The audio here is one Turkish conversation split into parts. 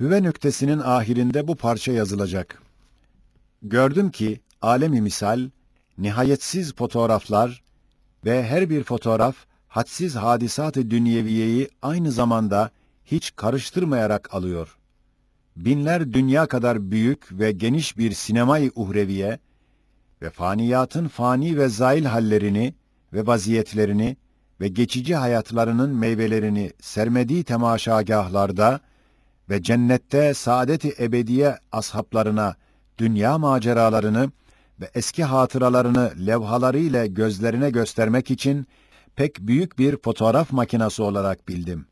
Hüve nüktesinin ahirinde bu parça yazılacak. Gördüm ki alemi misal nihayetsiz fotoğraflar ve her bir fotoğraf hadsiz hadisat-ı dünyeviyeyi aynı zamanda hiç karıştırmayarak alıyor. Binler dünya kadar büyük ve geniş bir sinemayı uhreviye ve faniyatın fani ve zail hallerini ve vaziyetlerini ve geçici hayatlarının meyvelerini sermediği temaşagahlarda ve cennette saadeti ebediye ashablarına, dünya maceralarını ve eski hatıralarını levhalarıyla gözlerine göstermek için pek büyük bir fotoğraf makinesi olarak bildim.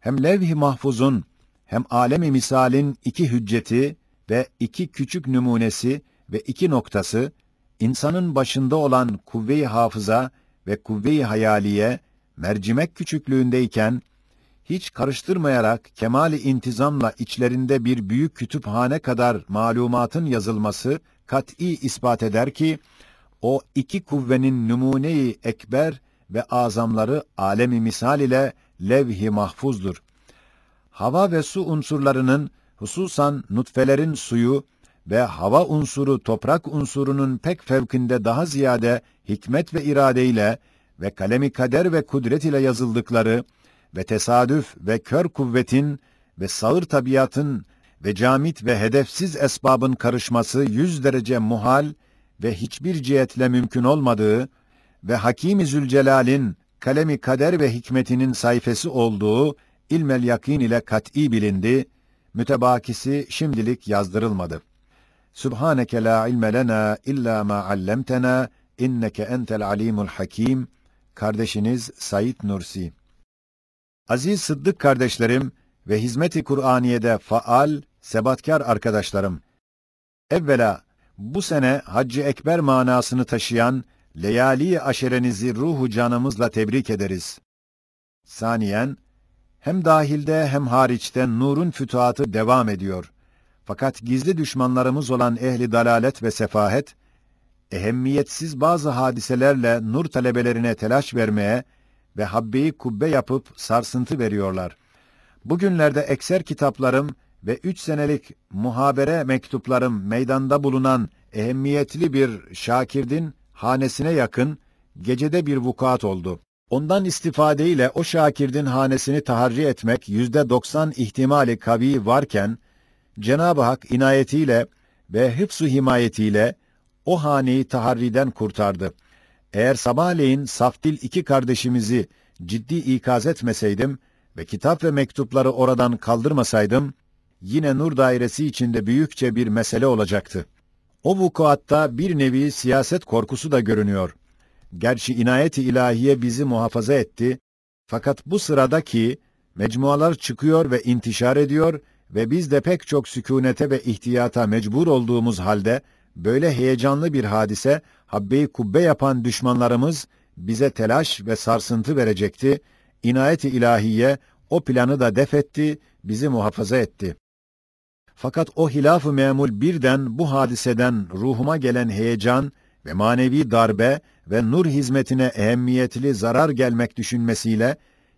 Hem levh-i mahfuzun hem alemi misalin iki hücceti ve iki küçük numunesi ve iki noktası insanın başında olan kuvve-i hafıza ve kuvve-i hayaliye mercimek küçüklüğündeyken hiç karıştırmayarak kemali intizamla içlerinde bir büyük kütüphane kadar malumatın yazılması kat'i ispat eder ki o iki kuvvenin numuneyi ekber ve azamları alemi misal ile levh-i mahfuzdur. Hava ve su unsurlarının hususan nutfelerin suyu ve hava unsuru toprak unsurunun pek fevkinde daha ziyade hikmet ve iradeyle ve kalemi kader ve kudret ile yazıldıkları ve tesadüf ve kör kuvvetin ve sağır tabiatın ve camit ve hedefsiz esbabın karışması yüz derece muhal ve hiçbir cihetle mümkün olmadığı ve Hakîm-i Zülcelal'in kalemi kader ve hikmetinin sayfası olduğu ilmel yakin ile kat'î bilindi, mütebakisi şimdilik yazdırılmadı. Subhaneke la ilme lena illa ma allemtena inneke entel alimul hakim kardeşiniz Sait Nursi Aziz Sıddık kardeşlerim ve hizmeti Kur'aniye'de faal, sebatkar arkadaşlarım. Evvela bu sene Hacı Ekber manasını taşıyan leyali aşerenizi ruhu canımızla tebrik ederiz. Saniyen, hem dahilde hem hariçte nurun fütuhatı devam ediyor. Fakat gizli düşmanlarımız olan ehli dalalet ve sefahet, ehemmiyetsiz bazı hadiselerle nur talebelerine telaş vermeye, ve habbeyi kubbe yapıp sarsıntı veriyorlar. Bugünlerde ekser kitaplarım ve üç senelik muhabere mektuplarım meydanda bulunan ehemmiyetli bir şakirdin hanesine yakın gecede bir vukuat oldu. Ondan istifadeyle o şakirdin hanesini taharri etmek yüzde doksan ihtimali kavi varken, Cenab-ı Hak inayetiyle ve hıfzu himayetiyle o haneyi taharriden kurtardı.'' Eğer sabahleyin Saftil iki kardeşimizi ciddi ikaz etmeseydim ve kitap ve mektupları oradan kaldırmasaydım, yine nur dairesi içinde büyükçe bir mesele olacaktı. O vukuatta bir nevi siyaset korkusu da görünüyor. Gerçi inayeti ilahiye bizi muhafaza etti, fakat bu sıradaki mecmualar çıkıyor ve intişar ediyor ve biz de pek çok sükunete ve ihtiyata mecbur olduğumuz halde böyle heyecanlı bir hadise habbeyi kubbe yapan düşmanlarımız bize telaş ve sarsıntı verecekti. İnayet-i ilahiye o planı da defetti, bizi muhafaza etti. Fakat o hilaf-ı memul birden bu hadiseden ruhuma gelen heyecan ve manevi darbe ve nur hizmetine ehemmiyetli zarar gelmek düşünmesiyle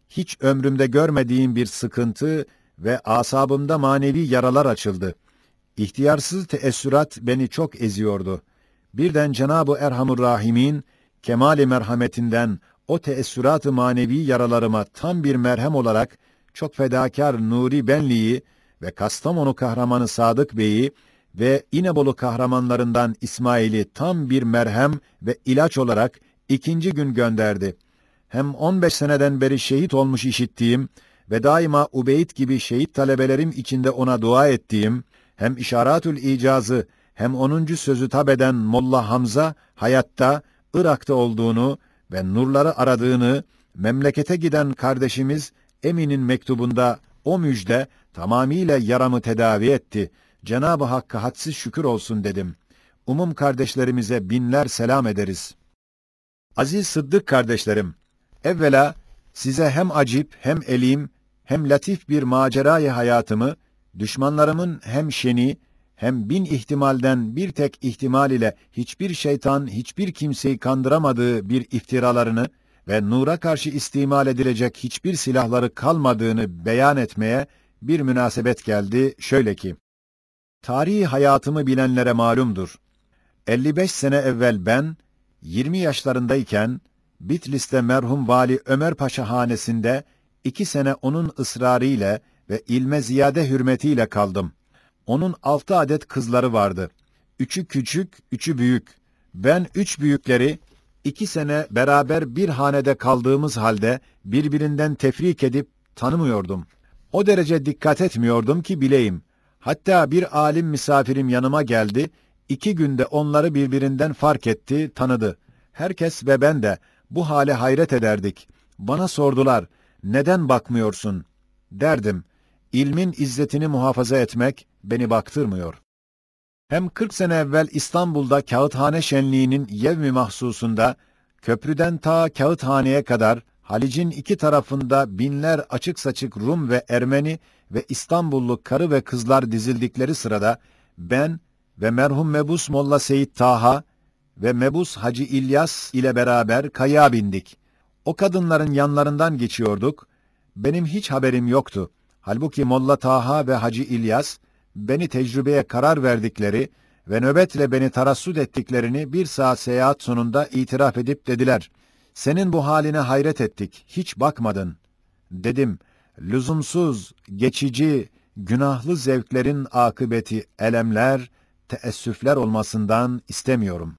hiç ömrümde görmediğim bir sıkıntı ve asabımda manevi yaralar açıldı. İhtiyarsız teessürat beni çok eziyordu birden Cenab-ı Erhamur Rahim'in kemali merhametinden o teessürat-ı manevi yaralarıma tam bir merhem olarak çok fedakar Nuri Benli'yi ve Kastamonu kahramanı Sadık Bey'i ve İnebolu kahramanlarından İsmail'i tam bir merhem ve ilaç olarak ikinci gün gönderdi. Hem 15 seneden beri şehit olmuş işittiğim ve daima Ubeyt gibi şehit talebelerim içinde ona dua ettiğim, hem İşaratül İcaz'ı hem onuncu sözü tabeden Molla Hamza hayatta Irak'ta olduğunu ve nurları aradığını memlekete giden kardeşimiz Emin'in mektubunda o müjde tamamiyle yaramı tedavi etti. Cenab-ı Hakk'a hadsiz şükür olsun dedim. Umum kardeşlerimize binler selam ederiz. Aziz Sıddık kardeşlerim, evvela size hem acip hem elim hem latif bir macerayı hayatımı, düşmanlarımın hem şeni hem bin ihtimalden bir tek ihtimal ile hiçbir şeytan hiçbir kimseyi kandıramadığı bir iftiralarını ve nura karşı istimal edilecek hiçbir silahları kalmadığını beyan etmeye bir münasebet geldi şöyle ki Tarihi hayatımı bilenlere malumdur. 55 sene evvel ben 20 yaşlarındayken Bitlis'te merhum vali Ömer Paşa hanesinde iki sene onun ısrarı ile ve ilme ziyade hürmetiyle kaldım. Onun altı adet kızları vardı. Üçü küçük, üçü büyük. Ben üç büyükleri iki sene beraber bir hanede kaldığımız halde birbirinden tefrik edip tanımıyordum. O derece dikkat etmiyordum ki bileyim. Hatta bir alim misafirim yanıma geldi, iki günde onları birbirinden fark etti, tanıdı. Herkes ve ben de bu hale hayret ederdik. Bana sordular, neden bakmıyorsun? Derdim, ilmin izzetini muhafaza etmek beni baktırmıyor. Hem 40 sene evvel İstanbul'da Kağıthane Şenliği'nin yevmi mahsusunda köprüden ta Kağıthane'ye kadar Halic'in iki tarafında binler açık saçık Rum ve Ermeni ve İstanbullu karı ve kızlar dizildikleri sırada ben ve merhum Mebus Molla Seyit Taha ve Mebus Hacı İlyas ile beraber kaya bindik. O kadınların yanlarından geçiyorduk. Benim hiç haberim yoktu. Halbuki Molla Taha ve Hacı İlyas beni tecrübeye karar verdikleri ve nöbetle beni tarassut ettiklerini bir saat seyahat sonunda itiraf edip dediler. Senin bu haline hayret ettik, hiç bakmadın. Dedim, lüzumsuz, geçici, günahlı zevklerin akıbeti elemler, teessüfler olmasından istemiyorum.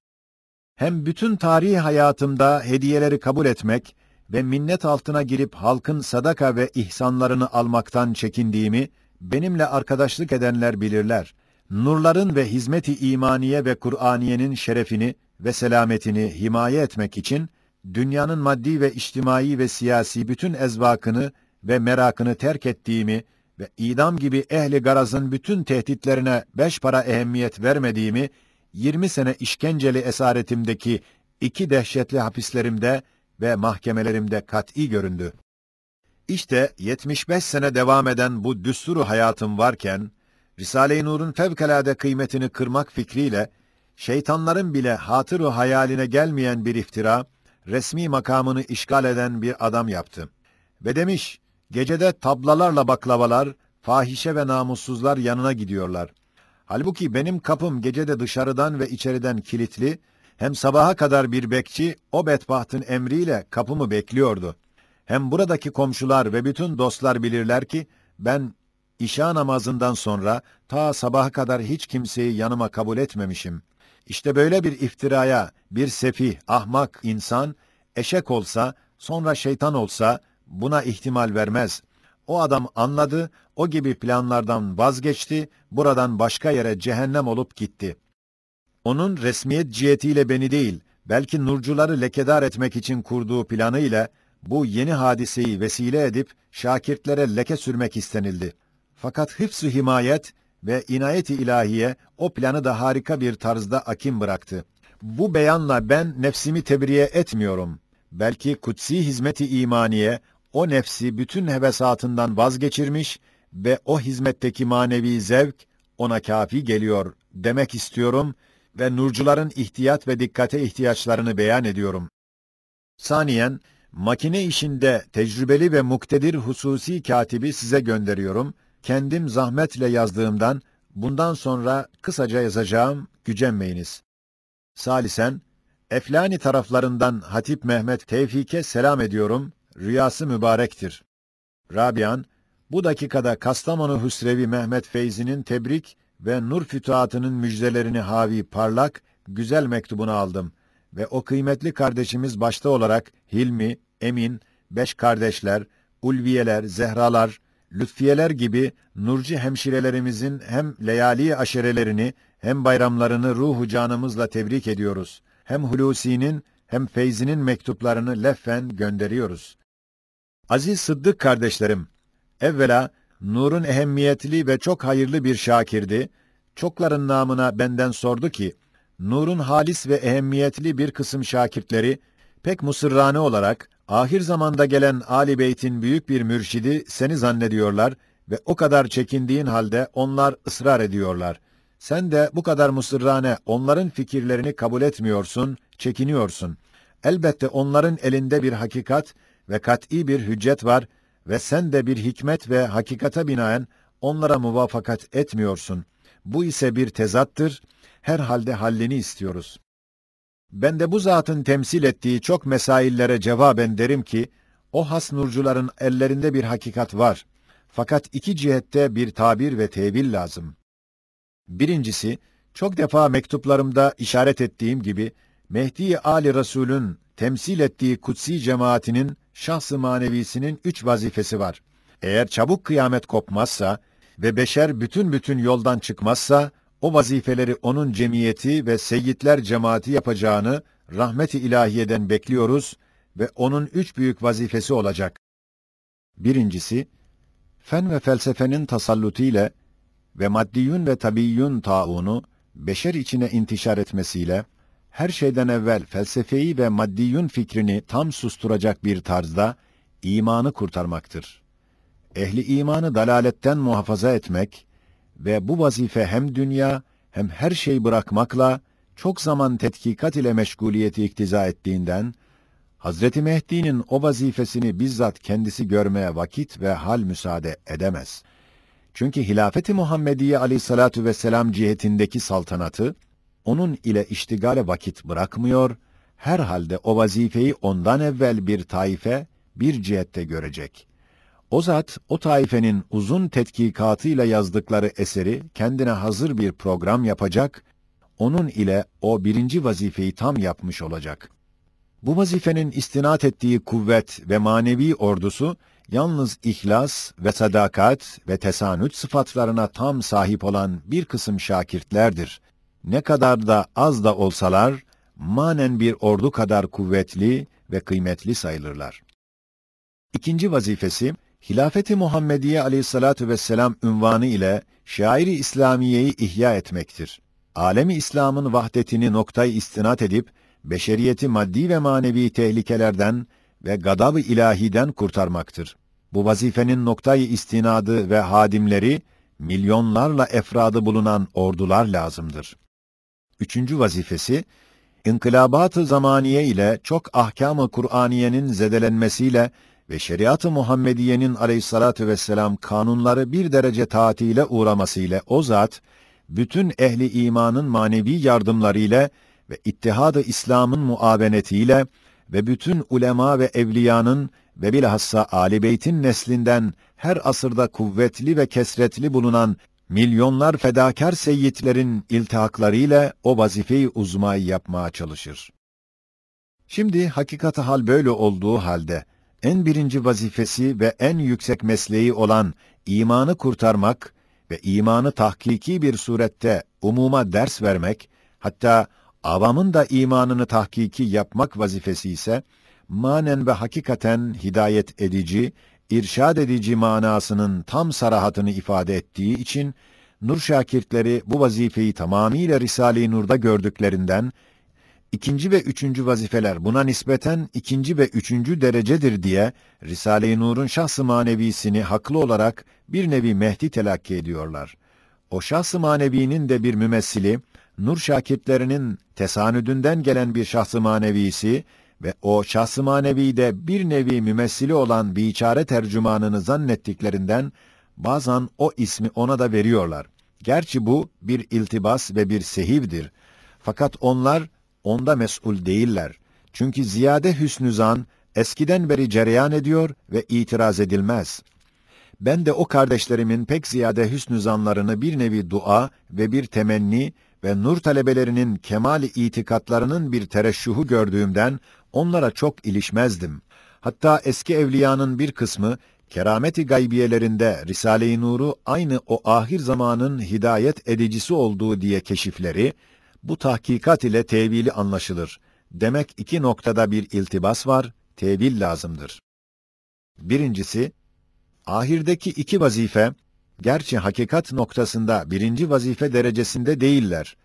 Hem bütün tarihi hayatımda hediyeleri kabul etmek ve minnet altına girip halkın sadaka ve ihsanlarını almaktan çekindiğimi benimle arkadaşlık edenler bilirler. Nurların ve hizmeti imaniye ve Kur'aniyenin şerefini ve selametini himaye etmek için dünyanın maddi ve içtimai ve siyasi bütün ezvakını ve merakını terk ettiğimi ve idam gibi ehli garazın bütün tehditlerine beş para ehemmiyet vermediğimi 20 sene işkenceli esaretimdeki iki dehşetli hapislerimde ve mahkemelerimde kat'i göründü. İşte 75 sene devam eden bu düsturu hayatım varken, Risale-i Nur'un fevkalade kıymetini kırmak fikriyle, şeytanların bile hatırı hayaline gelmeyen bir iftira, resmi makamını işgal eden bir adam yaptı. Ve demiş, gecede tablalarla baklavalar, fahişe ve namussuzlar yanına gidiyorlar. Halbuki benim kapım gecede dışarıdan ve içeriden kilitli, hem sabaha kadar bir bekçi o bedbahtın emriyle kapımı bekliyordu. Hem buradaki komşular ve bütün dostlar bilirler ki ben işa namazından sonra ta sabaha kadar hiç kimseyi yanıma kabul etmemişim. İşte böyle bir iftiraya bir sefih, ahmak insan eşek olsa, sonra şeytan olsa buna ihtimal vermez. O adam anladı, o gibi planlardan vazgeçti, buradan başka yere cehennem olup gitti.'' onun resmiyet cihetiyle beni değil, belki nurcuları lekedar etmek için kurduğu planı ile bu yeni hadiseyi vesile edip şakirtlere leke sürmek istenildi. Fakat hıfzı himayet ve inayeti ilahiye o planı da harika bir tarzda akim bıraktı. Bu beyanla ben nefsimi tebriye etmiyorum. Belki kutsi hizmeti imaniye o nefsi bütün hevesatından vazgeçirmiş ve o hizmetteki manevi zevk ona kafi geliyor demek istiyorum.'' ve nurcuların ihtiyat ve dikkate ihtiyaçlarını beyan ediyorum. Saniyen, makine işinde tecrübeli ve muktedir hususi katibi size gönderiyorum. Kendim zahmetle yazdığımdan, bundan sonra kısaca yazacağım, gücenmeyiniz. Salisen, Eflani taraflarından Hatip Mehmet Tevfik'e selam ediyorum, rüyası mübarektir. Rabian, bu dakikada Kastamonu Hüsrevi Mehmet Feyzi'nin tebrik ve nur fütuhatının müjdelerini havi parlak, güzel mektubunu aldım ve o kıymetli kardeşimiz başta olarak Hilmi, Emin, beş kardeşler, Ulviyeler, Zehralar, Lütfiyeler gibi nurcu hemşirelerimizin hem leyali aşerelerini hem bayramlarını ruhu canımızla tebrik ediyoruz. Hem Hulusi'nin hem Feyzi'nin mektuplarını leffen gönderiyoruz. Aziz Sıddık kardeşlerim, evvela Nur'un ehemmiyetli ve çok hayırlı bir şakirdi. Çokların namına benden sordu ki, Nur'un halis ve ehemmiyetli bir kısım şakirtleri, pek musırrane olarak, ahir zamanda gelen Ali Beyt'in büyük bir mürşidi seni zannediyorlar ve o kadar çekindiğin halde onlar ısrar ediyorlar. Sen de bu kadar musırrane onların fikirlerini kabul etmiyorsun, çekiniyorsun. Elbette onların elinde bir hakikat ve kat'î bir hüccet var.'' ve sen de bir hikmet ve hakikata binaen onlara muvafakat etmiyorsun. Bu ise bir tezattır. Herhalde hallini istiyoruz. Ben de bu zatın temsil ettiği çok mesaillere cevaben derim ki, o has nurcuların ellerinde bir hakikat var. Fakat iki cihette bir tabir ve tevil lazım. Birincisi, çok defa mektuplarımda işaret ettiğim gibi, Mehdi Ali Resul'ün temsil ettiği kutsi cemaatinin şahsı manevisinin üç vazifesi var. Eğer çabuk kıyamet kopmazsa ve beşer bütün bütün yoldan çıkmazsa, o vazifeleri onun cemiyeti ve seyyidler cemaati yapacağını rahmeti ilahiyeden bekliyoruz ve onun üç büyük vazifesi olacak. Birincisi, fen ve felsefenin tasallutu ile ve maddiyun ve tabiyyun taunu beşer içine intişar etmesiyle her şeyden evvel felsefeyi ve maddiyun fikrini tam susturacak bir tarzda imanı kurtarmaktır. Ehli imanı dalaletten muhafaza etmek ve bu vazife hem dünya hem her şey bırakmakla çok zaman tetkikat ile meşguliyeti iktiza ettiğinden Hazreti Mehdi'nin o vazifesini bizzat kendisi görmeye vakit ve hal müsaade edemez. Çünkü hilafeti Muhammediye Ali ve vesselam cihetindeki saltanatı onun ile iştigale vakit bırakmıyor, herhalde o vazifeyi ondan evvel bir taife, bir cihette görecek. O zat, o taifenin uzun tetkikatıyla yazdıkları eseri kendine hazır bir program yapacak, onun ile o birinci vazifeyi tam yapmış olacak. Bu vazifenin istinat ettiği kuvvet ve manevi ordusu, yalnız ihlas ve sadakat ve tesanüt sıfatlarına tam sahip olan bir kısım şakirtlerdir.'' ne kadar da az da olsalar, manen bir ordu kadar kuvvetli ve kıymetli sayılırlar. İkinci vazifesi, Hilafeti Muhammediye aleyhissalatu vesselam ünvanı ile şairi İslamiyeyi ihya etmektir. Alemi İslam'ın vahdetini noktayı istinat edip, beşeriyeti maddi ve manevi tehlikelerden ve gadab-ı ilahiden kurtarmaktır. Bu vazifenin noktayı istinadı ve hadimleri, milyonlarla efradı bulunan ordular lazımdır. Üçüncü vazifesi, inkılabat-ı zamaniye ile çok ahkam-ı Kur'aniyenin zedelenmesiyle ve şeriat-ı Muhammediyenin aleyhissalatü vesselam kanunları bir derece taatiyle uğramasıyla o zat, bütün ehli imanın manevi yardımlarıyla ve ittihad-ı İslam'ın muavenetiyle ve bütün ulema ve evliyanın ve bilhassa Ali Beyt'in neslinden her asırda kuvvetli ve kesretli bulunan milyonlar fedakar seyyitlerin iltihaklarıyla o vazifeyi uzmayı yapmaya çalışır. Şimdi hakikati hal böyle olduğu halde, en birinci vazifesi ve en yüksek mesleği olan imanı kurtarmak ve imanı tahkiki bir surette umuma ders vermek, hatta avamın da imanını tahkiki yapmak vazifesi ise, manen ve hakikaten hidayet edici irşad edici manasının tam sarahatını ifade ettiği için Nur şakirtleri bu vazifeyi tamamıyla Risale-i Nur'da gördüklerinden ikinci ve üçüncü vazifeler buna nispeten ikinci ve üçüncü derecedir diye Risale-i Nur'un şahs-ı manevisini haklı olarak bir nevi Mehdi telakki ediyorlar. O şahs-ı manevinin de bir mümessili, Nur şakirtlerinin tesanüdünden gelen bir şahs-ı manevisi, ve o şahsı manevide bir nevi mümessili olan biçare tercümanını zannettiklerinden bazen o ismi ona da veriyorlar. Gerçi bu bir iltibas ve bir sehivdir. Fakat onlar onda mesul değiller. Çünkü ziyade hüsnüzan eskiden beri cereyan ediyor ve itiraz edilmez. Ben de o kardeşlerimin pek ziyade hüsnüzanlarını bir nevi dua ve bir temenni ve nur talebelerinin kemal itikatlarının bir tereşşuhu gördüğümden onlara çok ilişmezdim. Hatta eski evliyanın bir kısmı kerameti gaybiyelerinde Risale-i Nur'u aynı o ahir zamanın hidayet edicisi olduğu diye keşifleri bu tahkikat ile tevili anlaşılır. Demek iki noktada bir iltibas var, tevil lazımdır. Birincisi, ahirdeki iki vazife, Gerçi hakikat noktasında birinci vazife derecesinde değiller.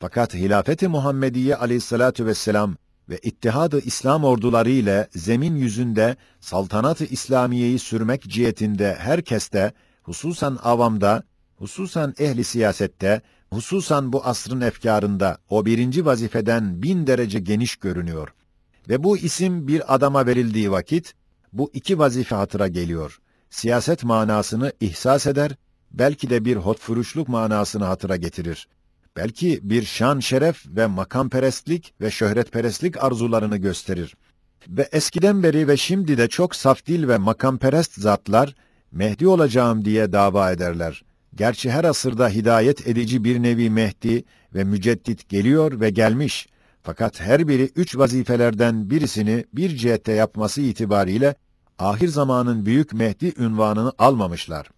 Fakat hilafeti Muhammediye aleyhissalatu vesselam ve ittihadı İslam orduları ile zemin yüzünde saltanat İslamiyeyi sürmek cihetinde herkeste, hususan avamda, hususan ehli siyasette, hususan bu asrın efkarında o birinci vazifeden bin derece geniş görünüyor. Ve bu isim bir adama verildiği vakit, bu iki vazife hatıra geliyor siyaset manasını ihsas eder, belki de bir hotfuruşluk manasını hatıra getirir. Belki bir şan şeref ve makam perestlik ve şöhret perestlik arzularını gösterir. Ve eskiden beri ve şimdi de çok saf dil ve makam perest zatlar, Mehdi olacağım diye dava ederler. Gerçi her asırda hidayet edici bir nevi Mehdi ve müceddit geliyor ve gelmiş. Fakat her biri üç vazifelerden birisini bir cihette yapması itibariyle ahir zamanın büyük Mehdi ünvanını almamışlar.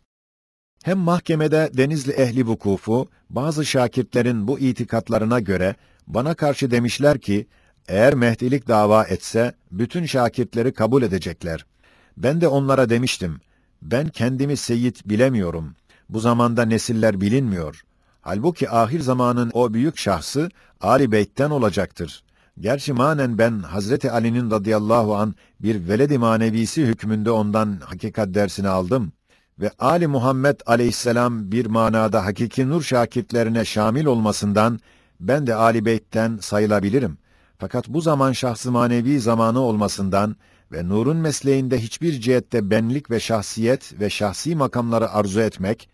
Hem mahkemede Denizli ehli vukufu, bazı şakirtlerin bu itikatlarına göre bana karşı demişler ki, eğer mehdilik dava etse, bütün şakirtleri kabul edecekler. Ben de onlara demiştim, ben kendimi seyit bilemiyorum. Bu zamanda nesiller bilinmiyor. Halbuki ahir zamanın o büyük şahsı, Ali Beyt'ten olacaktır. Gerçi manen ben Hazreti Ali'nin radıyallahu an bir veled-i manevisi hükmünde ondan hakikat dersini aldım ve Ali Muhammed aleyhisselam bir manada hakiki nur şakitlerine şamil olmasından ben de Ali Beyt'ten sayılabilirim. Fakat bu zaman şahsı manevi zamanı olmasından ve nurun mesleğinde hiçbir cihette benlik ve şahsiyet ve şahsi makamları arzu etmek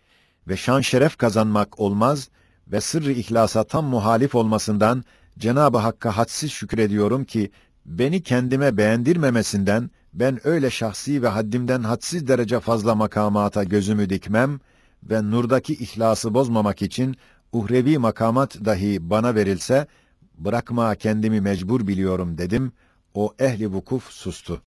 ve şan şeref kazanmak olmaz ve sırrı ihlasa tam muhalif olmasından Cenab-ı Hakk'a hadsiz şükrediyorum ki beni kendime beğendirmemesinden ben öyle şahsi ve haddimden hadsiz derece fazla makamata gözümü dikmem ve nurdaki ihlası bozmamak için uhrevi makamat dahi bana verilse bırakma kendimi mecbur biliyorum dedim. O ehli vukuf sustu.